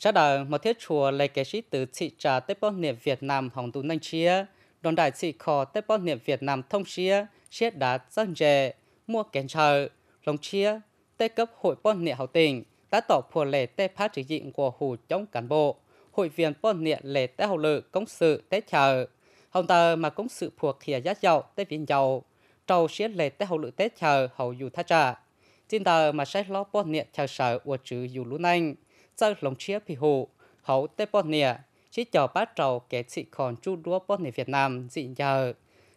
Sau đó, một thiết chùa lấy kế sĩ từ thị trà Tết Bó Niệm Việt Nam Hồng Tú Nanh Chia, đoàn đại trị khó Tết Bó Niệm Việt Nam Thông Chia, chia đá dân dề, mua kén trời, lòng chia, tê cấp hội Bó Niệm Hậu tình đã tỏ phùa lệ tê phát trị diện của hủ chống cán bộ, hội viên Bó Niệm lệ tê hậu lự công sự tê chờ. Hồng tờ mà công sự phùa khía giá dậu tê viên dầu trâu xế lệ tê hậu lự tê chờ hậu dù tha trả. Chính tờ mà sẽ lo Bó Niệm chờ sở của chữ dù lũ nanh sau lòng chia phi hộ hậu tây bọn nè chỉ cho bát trầu kẻ sĩ còn chu đua bọn nè Việt Nam dị giờ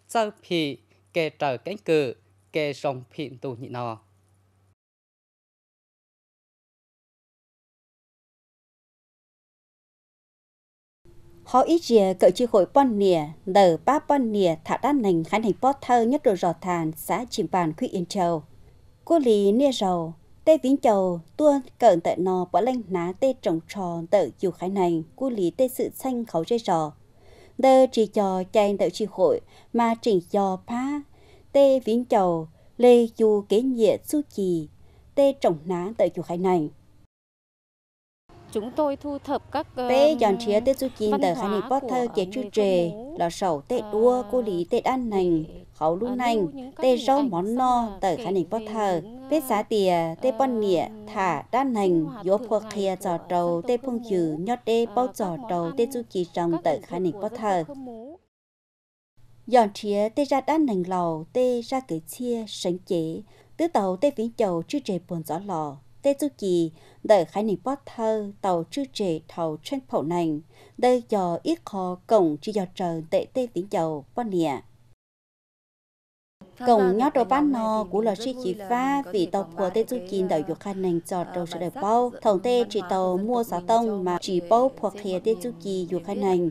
sau phi kẻ trở cánh cử kẻ dòng phịn tù nhị nò họ ít gì cỡ chi hội pon nìa đờ ba pon nìa thả đan nành khán hành pot thơ nhất đồ rò thàn xã chìm bàn quý yên châu cô lý nia rầu tê vĩnh chầu tua cận tệ nò bỏ lanh ná tê trồng trò tợ dù khái này cu lý tê sự xanh khẩu rê trò đơ trì trò chạy tợ chỉ hội mà trình trò phá tê vĩnh chầu lê dù kế nhịa su trì tê trồng ná tợ dù khái này chúng tôi thu thập các tê dọn chia tê su trì tờ khái này bó thơ kể chu trề lò sầu tê đua ờ, cu lý tê an nành hậu lúc nành tê rau món no tờ khả nình bó thờ bế ờ, xá tìa tê bó ờ, nịa thả đa nành dỗ phô khía giò trâu tê phương chữ nhót tê bao giò trâu tê chu kỳ trồng tờ khả nình bó thờ dọn chía tê ra đa nành lầu tê ra cử chia sánh chế tứ tàu tê vĩnh chầu chư trề buồn gió lò tê chu kỳ đợi khái niệm bót thơ tàu chư trề thầu tranh phẩu nành đây giờ ít khó cổng chỉ dò trời tê tê vĩnh chầu bó nịa cổng nhá trò bán nò của là sĩ chỉ phá vì tàu của tê du chín đảo dục khả năng cho trâu sẽ đời bao. Thống tê chỉ tàu mua xá tông mà chỉ bao hoặc hề tê du kỳ dục khả năng.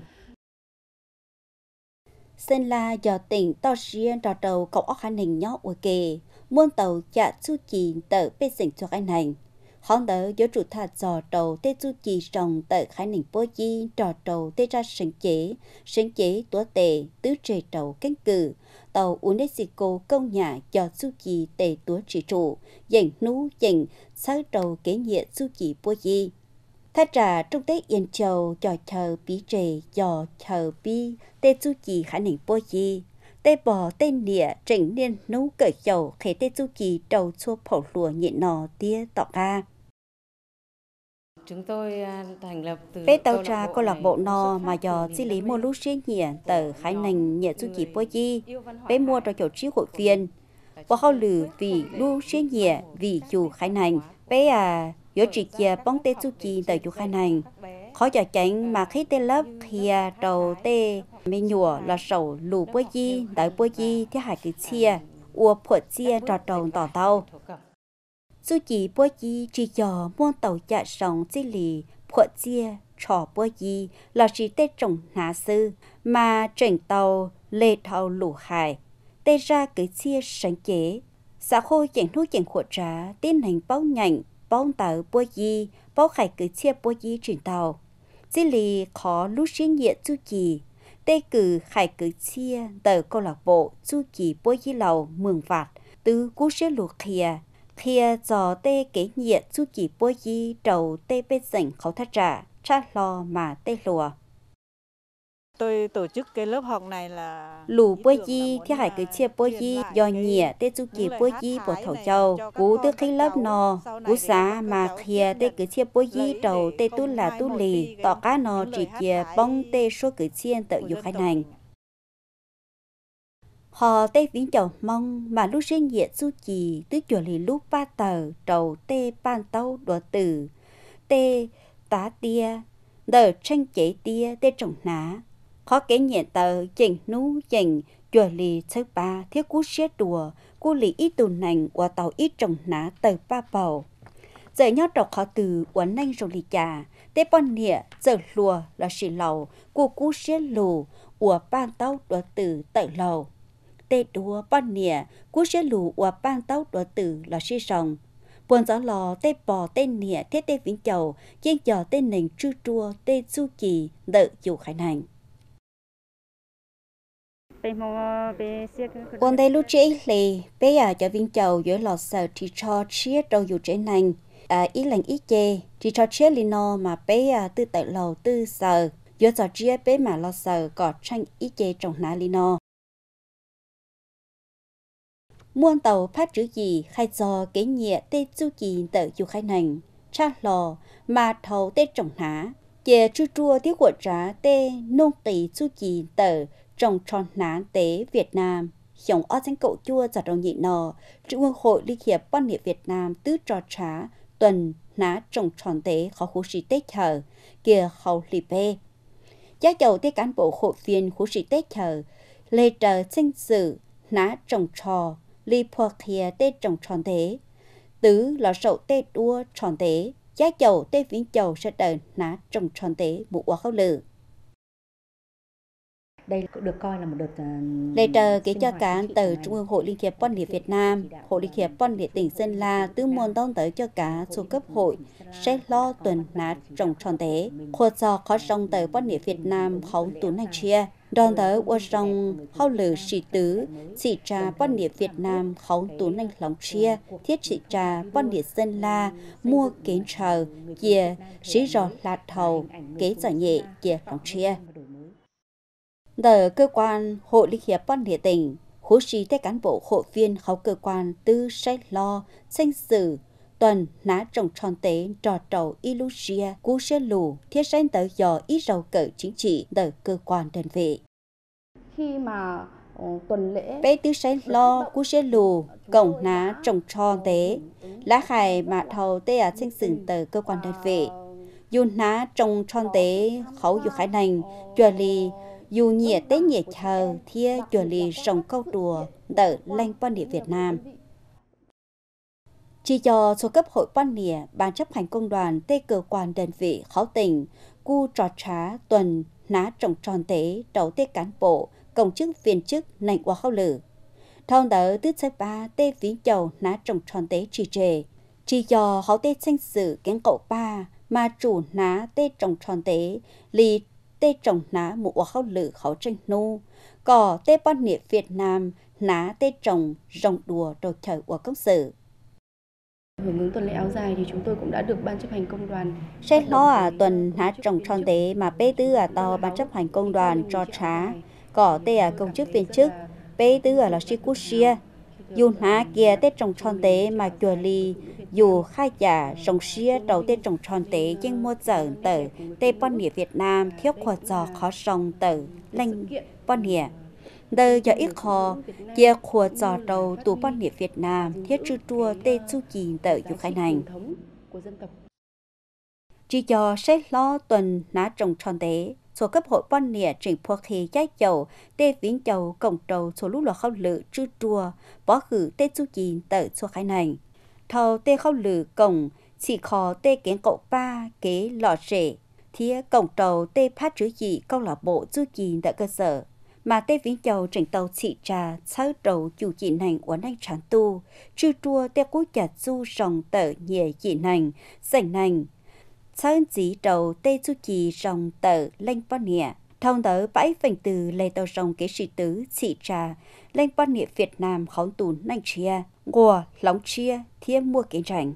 Sơn La do tỉnh to riêng trò trầu cộng ốc khả năng nhó ua kề. Muôn tàu chạy du chín tự bê xỉnh cho khả năng. Hóng đỡ giữa trụ thà trò trầu tê du kỳ rồng tờ khả năng bố chi trò trầu tê ra sinh chế, sinh chế tố tệ tứ trề trầu cánh cử tàu UNESCO công nhà cho su chi tề túa trị trụ, dành nú dành sáu đầu kế nhịa su chi bố di. Thái trà trung tế yên châu cho chờ bí trề cho chờ bi tê su chi khả nền bố di. Tê bò tê địa trình niên nú cởi dầu khế tê su chi đầu xua phổ lùa nhịn nò tía tọ ca. Chúng tôi à, thành lập từ Bê tàu trà câu lạc bộ no mà do xử lý mua lúc xe nhỉ tờ khái nành nhẹ du chỉ bôi chi. Bê mua cho chỗ trí hội viên. Và hậu lử vì lu xe nhỉ vì chủ khái nành. Bê à giữa trị kia bóng tê du chi tờ chủ khái nành. Khó cho tránh ờ, mà khi à, tê lớp khi trầu tê mê nhùa là sầu lù bôi chi tới bôi chi thì hải kỳ chia. Ua phở chia trò trồng tỏ tàu dù chỉ bố gì chỉ dò muôn tàu dạ sống chỉ lì bộ chia trò bố chi là chỉ tê trọng nà sư mà trần tàu lê thao lũ hải tê ra cứ chia sáng chế xã khô chẳng nuôi chẳng khổ trá tiến hành bao nhạnh bao tàu bố chi bao khải cứ chia bố chi trần tàu chỉ lì khó lúc riêng nghĩa chú chỉ tê cử khải cử chia tờ câu lạc bộ chu kỳ bôi di lầu mường vạt tứ cú sẽ luộc khìa kia giò tê kế nhiệt chú chỉ bôi di trầu tê bên rảnh khấu thắt trả cha lo mà tê lùa tôi tổ chức cái lớp học này là lù bôi di thì hải cứ chia bôi di do nhẹ tê chú kỳ bôi di bỏ thầu châu cú tư khi lớp nò cú xá mà kia tê cứ chia bôi di trầu tê tu là tu lì tỏ cá nò chỉ kia bông tê số cứ chia tự dục khai nành họ tê vĩnh chầu mong mà lúc riêng dễ su chỉ tứ chùa lì lúc ba tờ trầu tê ban tàu đùa tử tê tá tia đờ tranh chế tia tê trồng ná khó kể nhẹ tờ chỉnh nú chỉnh chùa lì thứ ba thiết cú xe đùa cú lì ít tù nành quả tàu ít trồng ná tờ ba bầu giờ nhau trọc khó từ quán nanh rồi lì trà tê bọn nịa giờ lùa là xì lầu cú cú xe lù ủa ban tàu đùa tử tờ lầu tê đùa bọn nìa, cú sẽ lù và ban tàu đùa tử là si sòng. Buồn gió lò tê bò tê nìa thế tê vĩnh chầu, chiên giò tê nền chư chua tê su chì, đợi chủ khải nành quân đây lúc trí lì bé à cho viên chầu giữa lò sờ thì cho chia đâu dù chế nành à ý lành ý chê thì cho chia lì no mà bé à tư tại lầu tư sờ giữa cho chia bé mà lò sờ có tranh ý chê trong ná lì no muôn tàu phát chữ gì khai do kế nhẹ tê chu kỳ tờ du khai nành cha lò mà thầu tê trồng ná chè chu chua thiếu của trá tê nông tỷ chu kỳ tờ trồng tròn ná tế Việt Nam dòng o danh cậu chua giọt đầu nhị nò trung ương hội liên hiệp quan niệm Việt Nam tứ trò trá tuần ná trồng tròn tế khó khu sĩ tết chờ kia khẩu lì bê giá dầu tế cán bộ hội viên khu sĩ tết chờ lê trờ sinh sự ná trồng trò li po kia tê trong tròn thế. Tứ lọ sậu tê đua tròn thế, giá chầu tê viễn chầu sẽ đợi ná trong tròn thế mũ quả khâu lử. Đây được coi là một đợt Đây trờ kể cho cả từ Trung ương Hội Liên hiệp Quan liệt Việt Nam, Hội Liên hiệp Quan liệt tỉnh Sơn La tứ môn đông tới cho cả số cấp hội sẽ lo tuần nát trồng tròn tế. Khuất do khó trong tới Quan liệt Việt Nam hóng tù Này chia. đoàn tới ô rong hao lử sĩ tứ, sĩ trà quan địa Việt Nam khóng tú nanh lòng chia, thiết sĩ trà quan địa dân la, mua kiến trờ, kia sĩ rò lạt thầu, kế giả nhẹ, dìa lòng chia tờ cơ quan Hội Liên hiệp Văn địa tỉnh, hỗ trí tới cán bộ hội viên khấu cơ quan tư sẽ lo, sinh sử, tuần ná trồng tròn tế trò trầu ilusia cú xe lù thiết sen tờ giờ ý dầu cỡ chính trị tờ cơ quan đơn vị. Khi mà ờ, tuần lễ bé tứ sen lo cú xe lù cổng ná trồng tròn tế lá khải mà thầu tê à sinh sử tờ cơ quan đơn vị dù ná trồng tròn tế khẩu dù khải nành chùa lì dù nhẹ tế nhẹ chờ thia chuẩn lì rồng câu đùa đỡ lanh quan địa Việt Nam. Chỉ cho số cấp hội quan địa ban chấp hành công đoàn tê cơ quan đơn vị khó tỉnh, cu trò trá tuần ná trồng tròn tế đầu tê cán bộ, công chức viên chức nành qua khâu lử. Thông đỡ tứ xe ba tê ví chầu ná trồng tròn tế trì trề. Chỉ cho khó tê sinh sự kén cậu ba mà chủ ná tê trồng tròn tế lì tê trồng ná mụ ở khâu lử khâu tranh nô cỏ tê bon nịa Việt Nam ná tê trồng rồng đùa đồ trời của công sở Hưởng ứng tuần lễ áo dài thì chúng tôi cũng đã được ban chấp hành công đoàn. Sẽ lo à tuần ná trồng tròn tế mà bê tư à to ban chấp hành công đoàn cho trá, cỏ tê à công chức viên chức, bê tư à là sĩ quốc dù ná kia tết trồng tròn tế mà chùa ly dù khai giả rồng xia đầu tết trồng tròn tế nhưng mua dở tử tê bon nghĩa Việt Nam thiếu khỏa giò khó rồng tử lanh bon nghĩa đờ giờ ít khó kia khỏa giò đầu tù bon nghĩa Việt Nam thiết chư chua tê chu kỳ tử dù khai hành chỉ cho xét lo tuần ná trồng tròn tế số cấp hội bọn nè trình phố khí giá dầu, tê viễn dầu cổng trầu số lúc lọ khâu lự trư trùa, bỏ khử tê chú chín tờ số khai này. Thầu tê khâu lự cổng, chỉ khó tê kiến cậu ba kế lọ rể, thía cổng trầu tê phát chữ dị câu lạc bộ chú chín tại cơ sở mà tê vĩnh châu trình tàu chị trà sáu đầu chủ chị nành của nành trán tu chư chua tê cú chả du rồng tở nhẹ chị nành sảnh nành sáng chỉ đầu tê chu kỳ rồng tờ lên bón nhẹ thông tớ bãi phành từ lê tàu rồng kế sĩ tứ chỉ trà lên bón nhẹ Việt Nam khóng tù nành chia ngùa lóng chia thiên mua kiến rảnh